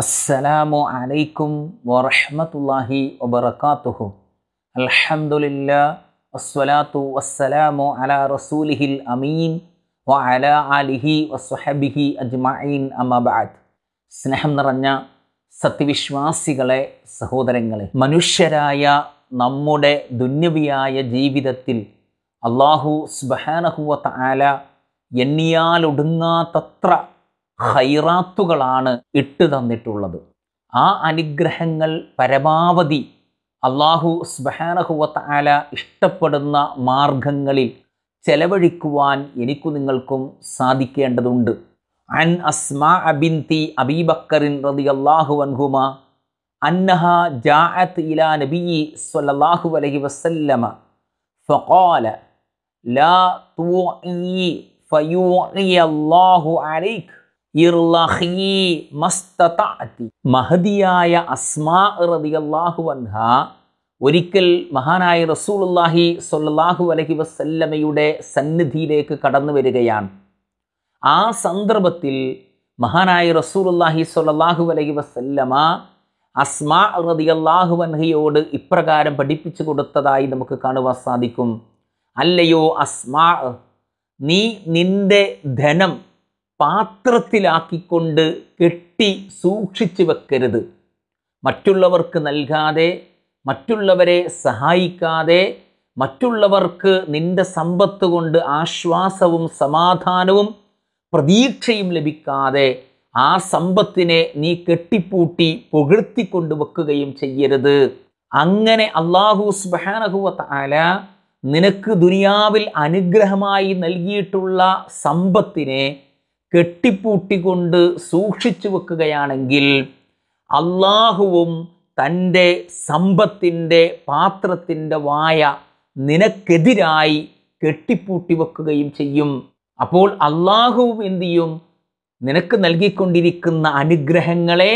അസ്സലാമു അലൈക്കും വറഹ്മത്തുള്ളാഹി വബറകാതുഹു അൽഹംദുലില്ലാ വസ്സലാത്തു വസ്സലാമു അലാ റസൂലിഹിൽ അമീൻ വഅലാ ആലിഹി വസ്വഹബിഹി അജ്മഈൻ അമബാദ് സ്നേഹം നിറഞ്ഞ സത്യവിശ്വാസികളെ സഹോദരങ്ങളെ മനുഷ്യരായ നമ്മുടെ ദുന്യവിയായ ജീവിതത്തിൽ അള്ളാഹു സുബഹാനഹുവ തആല എണ്ണിയാലൊടുങ്ങാത്തത്ര ഹൈറാത്തുകളാണ് ഇട്ട് തന്നിട്ടുള്ളത് ആ അനുഗ്രഹങ്ങൾ പരമാവധി അള്ളാഹു സ്ബഹാനഹുവത്ത ആല ഇഷ്ടപ്പെടുന്ന മാർഗങ്ങളിൽ ചെലവഴിക്കുവാൻ എനിക്കു നിങ്ങൾക്കും സാധിക്കേണ്ടതുണ്ട് അൻ അസ്മാ തി അബീബക്കറിൻ റതി അള്ളാഹു അൻഹുമ അന്നഹ ജാഅത്ത് ഇലാ നബിയി സ്വല്ലല്ലാഹു അലൈഹി വസല്ലമ ഫഖാല ലാ തൂ ഫയൂഇ അല്ലാഹു അലൈക്ക് മഹദിയായ അസ്മാ റതിയല്ലാഹു അൻഹ ഒരിക്കൽ മഹാനായ റസൂൽഹി സൊല്ലാഹു അലഹി വസല്ലമയുടെ സന്നിധിയിലേക്ക് കടന്നു വരികയാണ് ആ സന്ദർഭത്തിൽ മഹാനായ റസൂലുല്ലാഹി സൊല്ലാഹു അലഹി വസല്ലമ അസ്മാ റതിയല്ലാഹു അൻഹയോട് ഇപ്രകാരം പഠിപ്പിച്ചു കൊടുത്തതായി നമുക്ക് കാണുവാൻ സാധിക്കും അല്ലയോ അസ്മാ നീ നിന്റെ ധനം പാത്രത്തിലാക്കിക്കൊണ്ട് കെട്ടി സൂക്ഷിച്ചു വെക്കരുത് മറ്റുള്ളവർക്ക് നൽകാതെ മറ്റുള്ളവരെ സഹായിക്കാതെ മറ്റുള്ളവർക്ക് നിന്റെ സമ്പത്ത് കൊണ്ട് ആശ്വാസവും സമാധാനവും പ്രതീക്ഷയും ലഭിക്കാതെ ആ സമ്പത്തിനെ നീ കെട്ടിപ്പൂട്ടി പുകഴ്ത്തിക്കൊണ്ട് വെക്കുകയും ചെയ്യരുത് അങ്ങനെ അള്ളാഹു സുബാനഹുവ ആല നിനക്ക് ദുനിയാവിൽ അനുഗ്രഹമായി നൽകിയിട്ടുള്ള സമ്പത്തിനെ കെട്ടിപ്പൂട്ടിക്കൊണ്ട് സൂക്ഷിച്ചു വെക്കുകയാണെങ്കിൽ അള്ളാഹുവും തൻ്റെ സമ്പത്തിൻ്റെ പാത്രത്തിൻ്റെ വായ നിനക്കെതിരായി കെട്ടിപ്പൂട്ടി വെക്കുകയും ചെയ്യും അപ്പോൾ അള്ളാഹുവും എന്തു ചെയ്യും നിനക്ക് നൽകിക്കൊണ്ടിരിക്കുന്ന അനുഗ്രഹങ്ങളെ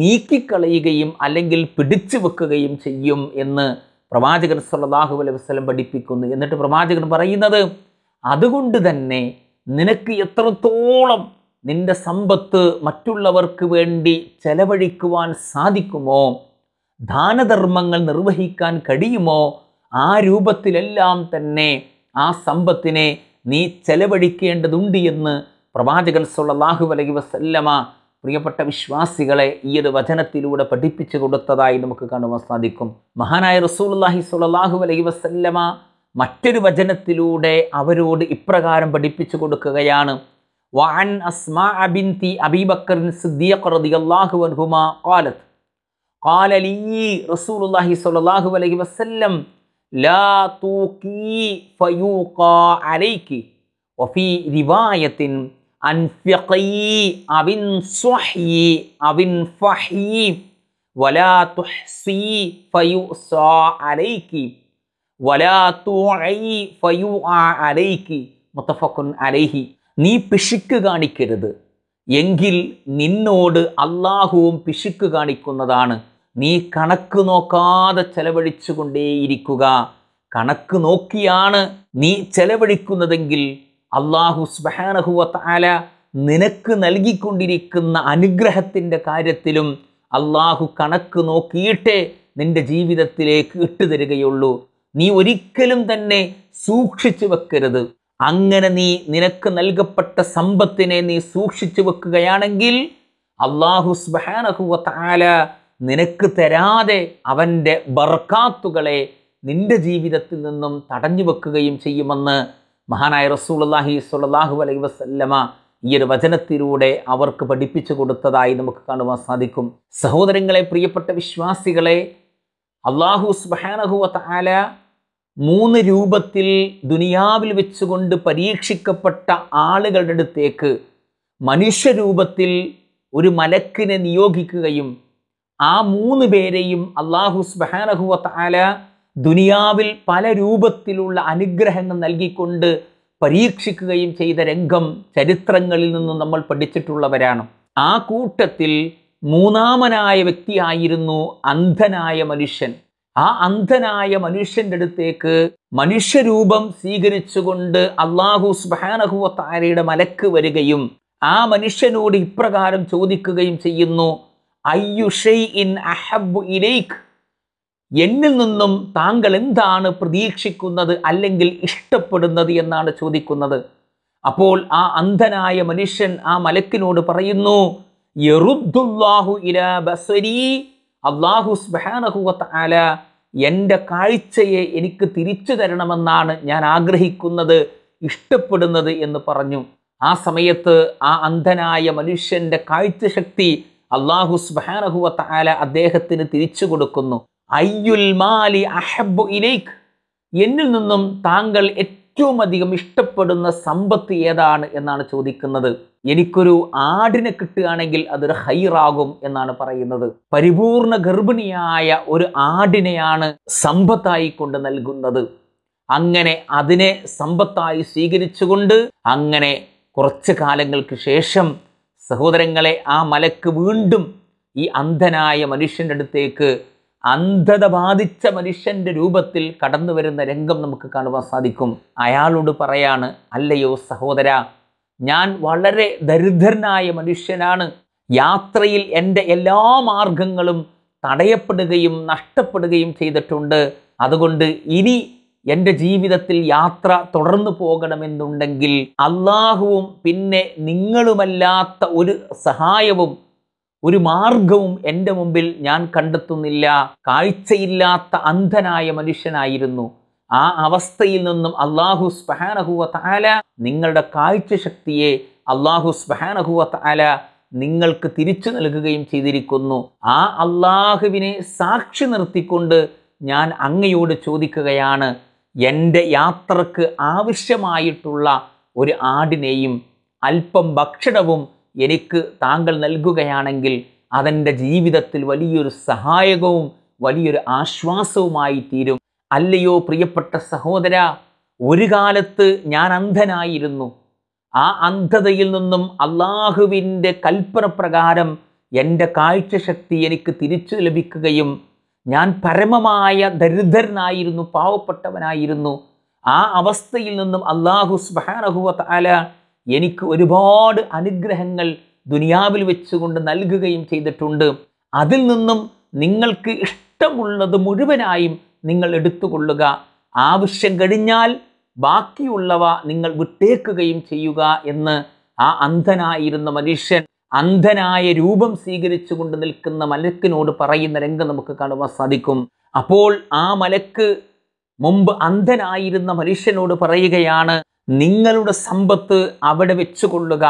നീക്കിക്കളയുകയും അല്ലെങ്കിൽ പിടിച്ചു വെക്കുകയും ചെയ്യും എന്ന് പ്രവാചകൻ സല്ലാഹു അലൈഹി വസ്ലം പഠിപ്പിക്കുന്നു എന്നിട്ട് പ്രവാചകൻ പറയുന്നത് അതുകൊണ്ട് തന്നെ നിനക്ക് എത്രത്തോളം നിന്റെ സമ്പത്ത് മറ്റുള്ളവർക്ക് വേണ്ടി ചെലവഴിക്കുവാൻ സാധിക്കുമോ ദാനധർമ്മങ്ങൾ നിർവഹിക്കാൻ കഴിയുമോ ആ രൂപത്തിലെല്ലാം തന്നെ ആ സമ്പത്തിനെ നീ ചെലവഴിക്കേണ്ടതുണ്ട് എന്ന് പ്രവാചകൻ സുല്ലാഹു അലൈഹി വസല്ലമ പ്രിയപ്പെട്ട വിശ്വാസികളെ ഈ ഒരു വചനത്തിലൂടെ പഠിപ്പിച്ചു കൊടുത്തതായി നമുക്ക് കാണുവാൻ സാധിക്കും മഹാനായ റസൂൽ അള്ളാഹി സുല്ലാഹു അലൈഹി വസല്ലമ മറ്റൊരു വചനത്തിലൂടെ അവരോട് ഇപ്രകാരം പഠിപ്പിച്ചു കൊടുക്കുകയാണ് ولا تحصي فيؤسى عليكِ അലൈഹി നീ പിശുക്ക് കാണിക്കരുത് എങ്കിൽ നിന്നോട് അള്ളാഹുവും പിശുക്ക് കാണിക്കുന്നതാണ് നീ കണക്ക് നോക്കാതെ ചെലവഴിച്ചു കൊണ്ടേയിരിക്കുക കണക്ക് നോക്കിയാണ് നീ ചെലവഴിക്കുന്നതെങ്കിൽ അള്ളാഹു സ്വഹാനഹുവല നിനക്ക് നൽകിക്കൊണ്ടിരിക്കുന്ന അനുഗ്രഹത്തിൻ്റെ കാര്യത്തിലും അള്ളാഹു കണക്ക് നോക്കിയിട്ടേ നിന്റെ ജീവിതത്തിലേക്ക് ഇട്ടു തരികയുള്ളൂ നീ ഒരിക്കലും തന്നെ സൂക്ഷിച്ചു വെക്കരുത് അങ്ങനെ നീ നിനക്ക് നൽകപ്പെട്ട സമ്പത്തിനെ നീ സൂക്ഷിച്ചു വെക്കുകയാണെങ്കിൽ അള്ളാഹു സ്ബാനഹുല നിനക്ക് തരാതെ അവൻ്റെ ബർക്കാത്തുകളെ നിന്റെ ജീവിതത്തിൽ നിന്നും തടഞ്ഞു വെക്കുകയും ചെയ്യുമെന്ന് മഹാനായ റസൂൽഹി സുല്ലാഹു അലൈ വസല്ലമ ഈ ഒരു വചനത്തിലൂടെ അവർക്ക് പഠിപ്പിച്ചു കൊടുത്തതായി നമുക്ക് കാണുവാൻ സാധിക്കും സഹോദരങ്ങളെ പ്രിയപ്പെട്ട വിശ്വാസികളെ അള്ളാഹു സ്ബാനഹുവ മൂന്ന് രൂപത്തിൽ ദുനിയാവിൽ വെച്ചുകൊണ്ട് പരീക്ഷിക്കപ്പെട്ട ആളുകളുടെ അടുത്തേക്ക് മനുഷ്യരൂപത്തിൽ ഒരു മലക്കിനെ നിയോഗിക്കുകയും ആ മൂന്ന് പേരെയും അള്ളാഹു സ്ബഹാനഹുവത്ത് ദുനിയാവിൽ പല രൂപത്തിലുള്ള അനുഗ്രഹങ്ങൾ നൽകിക്കൊണ്ട് പരീക്ഷിക്കുകയും ചെയ്ത രംഗം ചരിത്രങ്ങളിൽ നിന്ന് നമ്മൾ പഠിച്ചിട്ടുള്ളവരാണ് ആ കൂട്ടത്തിൽ മൂന്നാമനായ വ്യക്തിയായിരുന്നു അന്ധനായ മനുഷ്യൻ ആ അന്ധനായ മനുഷ്യന്റെ അടുത്തേക്ക് മനുഷ്യരൂപം സ്വീകരിച്ചുകൊണ്ട് അള്ളാഹു സുബാനഹുവത്താരയുടെ മലക്ക് വരികയും ആ മനുഷ്യനോട് ഇപ്രകാരം ചോദിക്കുകയും ചെയ്യുന്നു അയ്യുഷൈ ഇൻ അഹബ് ഇലൈഖ് എന്നിൽ നിന്നും താങ്കൾ എന്താണ് പ്രതീക്ഷിക്കുന്നത് അല്ലെങ്കിൽ ഇഷ്ടപ്പെടുന്നത് എന്നാണ് ചോദിക്കുന്നത് അപ്പോൾ ആ അന്ധനായ മനുഷ്യൻ ആ മലക്കിനോട് പറയുന്നു യറുദ്ദുല്ലാഹു ഇലാ ബസരീ അള്ളാഹു സ്ബഹാനഹുവത്ത് ആല എൻ്റെ കാഴ്ചയെ എനിക്ക് തിരിച്ചു തരണമെന്നാണ് ഞാൻ ആഗ്രഹിക്കുന്നത് ഇഷ്ടപ്പെടുന്നത് എന്ന് പറഞ്ഞു ആ സമയത്ത് ആ അന്ധനായ മനുഷ്യൻ്റെ കാഴ്ചശക്തി അള്ളാഹു സ്ബഹാനഹുവത്ത് ആല അദ്ദേഹത്തിന് തിരിച്ചു കൊടുക്കുന്നു അയ്യുൽ മാലി അഹബു ഇലൈക് എന്നിൽ നിന്നും താങ്കൾ ഏറ്റവും അധികം ഇഷ്ടപ്പെടുന്ന സമ്പത്ത് ഏതാണ് എന്നാണ് ചോദിക്കുന്നത് എനിക്കൊരു ആടിനെ കിട്ടുകയാണെങ്കിൽ അതൊരു ഹൈറാകും എന്നാണ് പറയുന്നത് പരിപൂർണ ഗർഭിണിയായ ഒരു ആടിനെയാണ് സമ്പത്തായി കൊണ്ട് നൽകുന്നത് അങ്ങനെ അതിനെ സമ്പത്തായി സ്വീകരിച്ചുകൊണ്ട് അങ്ങനെ കുറച്ച് കാലങ്ങൾക്ക് ശേഷം സഹോദരങ്ങളെ ആ മലക്ക് വീണ്ടും ഈ അന്ധനായ മനുഷ്യൻ്റെ അടുത്തേക്ക് അന്ധത ബാധിച്ച മനുഷ്യൻ്റെ രൂപത്തിൽ കടന്നു വരുന്ന രംഗം നമുക്ക് കാണുവാൻ സാധിക്കും അയാളോട് പറയാണ് അല്ലയോ സഹോദര ഞാൻ വളരെ ദരിദ്രനായ മനുഷ്യനാണ് യാത്രയിൽ എൻ്റെ എല്ലാ മാർഗങ്ങളും തടയപ്പെടുകയും നഷ്ടപ്പെടുകയും ചെയ്തിട്ടുണ്ട് അതുകൊണ്ട് ഇനി എൻ്റെ ജീവിതത്തിൽ യാത്ര തുടർന്നു പോകണമെന്നുണ്ടെങ്കിൽ അള്ളാഹുവും പിന്നെ നിങ്ങളുമല്ലാത്ത ഒരു സഹായവും ഒരു മാർഗവും എൻ്റെ മുമ്പിൽ ഞാൻ കണ്ടെത്തുന്നില്ല കാഴ്ചയില്ലാത്ത അന്ധനായ മനുഷ്യനായിരുന്നു ആ അവസ്ഥയിൽ നിന്നും അള്ളാഹു സ്ബഹാനഹുവ താല നിങ്ങളുടെ കാഴ്ച ശക്തിയെ അള്ളാഹു സ്ബഹാനഹുവ താല നിങ്ങൾക്ക് തിരിച്ചു നൽകുകയും ചെയ്തിരിക്കുന്നു ആ അള്ളാഹുവിനെ സാക്ഷി നിർത്തിക്കൊണ്ട് ഞാൻ അങ്ങയോട് ചോദിക്കുകയാണ് എൻ്റെ യാത്രക്ക് ആവശ്യമായിട്ടുള്ള ഒരു ആടിനെയും അല്പം ഭക്ഷണവും എനിക്ക് താങ്കൾ നൽകുകയാണെങ്കിൽ അതെൻ്റെ ജീവിതത്തിൽ വലിയൊരു സഹായകവും വലിയൊരു ആശ്വാസവുമായി തീരും അല്ലയോ പ്രിയപ്പെട്ട സഹോദര ഒരു കാലത്ത് ഞാൻ അന്ധനായിരുന്നു ആ അന്ധതയിൽ നിന്നും അള്ളാഹുവിൻ്റെ കൽപ്പന പ്രകാരം എൻ്റെ കാഴ്ചശക്തി എനിക്ക് തിരിച്ചു ലഭിക്കുകയും ഞാൻ പരമമായ ദരിദ്രനായിരുന്നു പാവപ്പെട്ടവനായിരുന്നു ആ അവസ്ഥയിൽ നിന്നും അള്ളാഹു സ്ബാനഹുവത്ത് എനിക്ക് ഒരുപാട് അനുഗ്രഹങ്ങൾ ദുനിയാവിൽ വെച്ചുകൊണ്ട് നൽകുകയും ചെയ്തിട്ടുണ്ട് അതിൽ നിന്നും നിങ്ങൾക്ക് ഇഷ്ടമുള്ളത് മുഴുവനായും നിങ്ങൾ എടുത്തുകൊള്ളുക ആവശ്യം കഴിഞ്ഞാൽ ബാക്കിയുള്ളവ നിങ്ങൾ വിട്ടേക്കുകയും ചെയ്യുക എന്ന് ആ അന്ധനായിരുന്ന മനുഷ്യൻ അന്ധനായ രൂപം സ്വീകരിച്ചുകൊണ്ട് നിൽക്കുന്ന മലക്കിനോട് പറയുന്ന രംഗം നമുക്ക് കാണുവാൻ സാധിക്കും അപ്പോൾ ആ മലക്ക് മുമ്പ് അന്ധനായിരുന്ന മനുഷ്യനോട് പറയുകയാണ് നിങ്ങളുടെ സമ്പത്ത് അവിടെ വെച്ചുകൊള്ളുക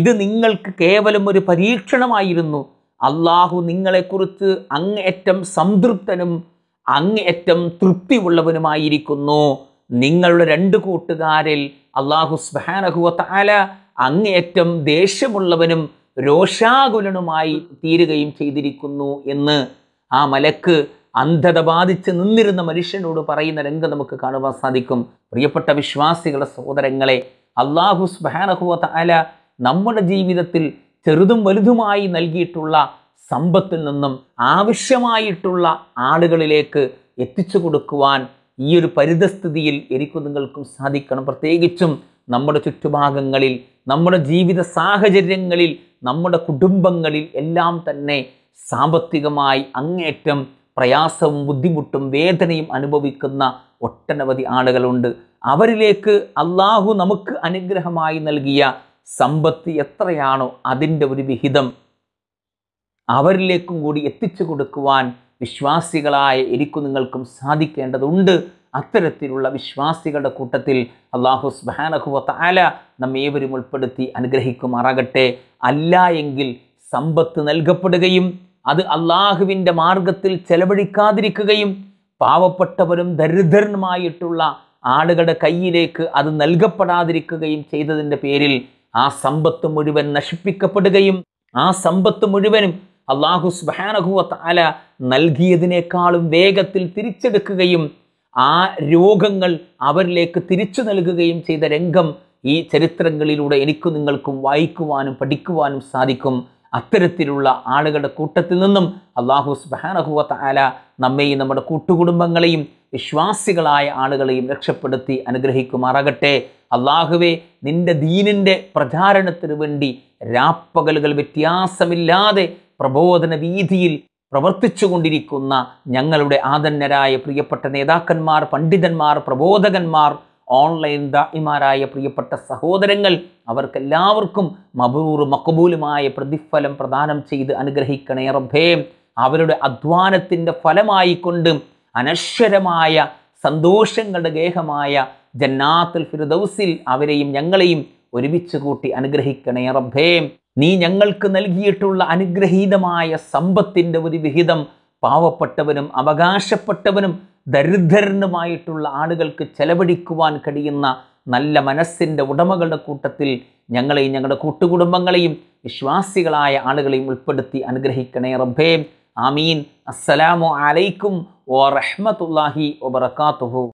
ഇത് നിങ്ങൾക്ക് കേവലം ഒരു പരീക്ഷണമായിരുന്നു അള്ളാഹു നിങ്ങളെക്കുറിച്ച് അങ്ങേയറ്റം സംതൃപ്തനും അങ്ങേറ്റം തൃപ്തിയുള്ളവനുമായിരിക്കുന്നു നിങ്ങളുടെ രണ്ട് കൂട്ടുകാരിൽ അള്ളാഹു സ്ബാനഹുവത്താല അങ്ങേറ്റം ദേഷ്യമുള്ളവനും രോഷാകുലനുമായി തീരുകയും ചെയ്തിരിക്കുന്നു എന്ന് ആ മലക്ക് അന്ധത ബാധിച്ച് നിന്നിരുന്ന മനുഷ്യനോട് പറയുന്ന രംഗം നമുക്ക് കാണുവാൻ സാധിക്കും പ്രിയപ്പെട്ട വിശ്വാസികളെ സഹോദരങ്ങളെ അള്ളാഹു സ്ബാനഹുവ താല നമ്മുടെ ജീവിതത്തിൽ ചെറുതും വലുതുമായി നൽകിയിട്ടുള്ള സമ്പത്തിൽ നിന്നും ആവശ്യമായിട്ടുള്ള ആളുകളിലേക്ക് എത്തിച്ചു കൊടുക്കുവാൻ ഈ ഒരു പരിതസ്ഥിതിയിൽ എനിക്ക് നിങ്ങൾക്കും സാധിക്കണം പ്രത്യേകിച്ചും നമ്മുടെ ചുറ്റുഭാഗങ്ങളിൽ നമ്മുടെ ജീവിത സാഹചര്യങ്ങളിൽ നമ്മുടെ കുടുംബങ്ങളിൽ എല്ലാം തന്നെ സാമ്പത്തികമായി അങ്ങേറ്റം പ്രയാസവും ബുദ്ധിമുട്ടും വേദനയും അനുഭവിക്കുന്ന ഒട്ടനവധി ആളുകളുണ്ട് അവരിലേക്ക് അള്ളാഹു നമുക്ക് അനുഗ്രഹമായി നൽകിയ സമ്പത്ത് എത്രയാണോ അതിൻ്റെ ഒരു വിഹിതം അവരിലേക്കും കൂടി എത്തിച്ചു കൊടുക്കുവാൻ വിശ്വാസികളായ എനിക്കും നിങ്ങൾക്കും സാധിക്കേണ്ടതുണ്ട് അത്തരത്തിലുള്ള വിശ്വാസികളുടെ കൂട്ടത്തിൽ അള്ളാഹു സ്ബാനഹുവത്ത ആല നമ്മേവരും ഉൾപ്പെടുത്തി അനുഗ്രഹിക്കുമാറാകട്ടെ അല്ല എങ്കിൽ സമ്പത്ത് നൽകപ്പെടുകയും അത് അള്ളാഹുവിൻ്റെ മാർഗത്തിൽ ചെലവഴിക്കാതിരിക്കുകയും പാവപ്പെട്ടവരും ദരിദ്രനുമായിട്ടുള്ള ആളുകളുടെ കയ്യിലേക്ക് അത് നൽകപ്പെടാതിരിക്കുകയും ചെയ്തതിൻ്റെ പേരിൽ ആ സമ്പത്ത് മുഴുവൻ നശിപ്പിക്കപ്പെടുകയും ആ സമ്പത്ത് മുഴുവനും അള്ളാഹു സുബാനഹുവത്ത് അല നൽകിയതിനേക്കാളും വേഗത്തിൽ തിരിച്ചെടുക്കുകയും ആ രോഗങ്ങൾ അവരിലേക്ക് തിരിച്ചു നൽകുകയും ചെയ്ത രംഗം ഈ ചരിത്രങ്ങളിലൂടെ എനിക്ക് നിങ്ങൾക്കും വായിക്കുവാനും പഠിക്കുവാനും സാധിക്കും അത്തരത്തിലുള്ള ആളുകളുടെ കൂട്ടത്തിൽ നിന്നും അള്ളാഹു സുബാനഹുവത്ത് അല നമ്മെയും നമ്മുടെ കൂട്ടുകുടുംബങ്ങളെയും വിശ്വാസികളായ ആളുകളെയും രക്ഷപ്പെടുത്തി അനുഗ്രഹിക്കുമാറാകട്ടെ അള്ളാഹുവെ നിന്റെ ദീനിൻ്റെ പ്രചാരണത്തിനു വേണ്ടി രാപ്പകലുകൾ വ്യത്യാസമില്ലാതെ പ്രബോധന വീതിയിൽ പ്രവർത്തിച്ചു കൊണ്ടിരിക്കുന്ന ഞങ്ങളുടെ ആദന്യരായ പ്രിയപ്പെട്ട നേതാക്കന്മാർ പണ്ഡിതന്മാർ പ്രബോധകന്മാർ ഓൺലൈൻ ദാഇമാരായ പ്രിയപ്പെട്ട സഹോദരങ്ങൾ അവർക്കെല്ലാവർക്കും മബൂർ മക്കബൂലുമായ പ്രതിഫലം പ്രദാനം ചെയ്ത് അനുഗ്രഹിക്കണേ റബ്ബേ അവരുടെ അധ്വാനത്തിൻ്റെ ഫലമായിക്കൊണ്ട് അനശ്വരമായ സന്തോഷങ്ങളുടെ ഗേഹമായ ജന്നാത്തുൽ ഫിർദൌസിൽ അവരെയും ഞങ്ങളെയും ഒരുമിച്ച് കൂട്ടി അനുഗ്രഹിക്കണേ റബ്ബേ നീ ഞങ്ങൾക്ക് നൽകിയിട്ടുള്ള അനുഗ്രഹീതമായ സമ്പത്തിൻ്റെ ഒരു വിഹിതം പാവപ്പെട്ടവനും അവകാശപ്പെട്ടവനും ദരിദ്രനുമായിട്ടുള്ള ആളുകൾക്ക് ചെലവഴിക്കുവാൻ കഴിയുന്ന നല്ല മനസ്സിൻ്റെ ഉടമകളുടെ കൂട്ടത്തിൽ ഞങ്ങളെയും ഞങ്ങളുടെ കൂട്ടുകുടുംബങ്ങളെയും വിശ്വാസികളായ ആളുകളെയും ഉൾപ്പെടുത്തി അനുഗ്രഹിക്കണേ റബ്ബേ ആമീൻ അസ്സലാമു അലൈക്കും ഓ റഹ്മത്തുല്ലാഹി ഒബർക്കാത്തുഹു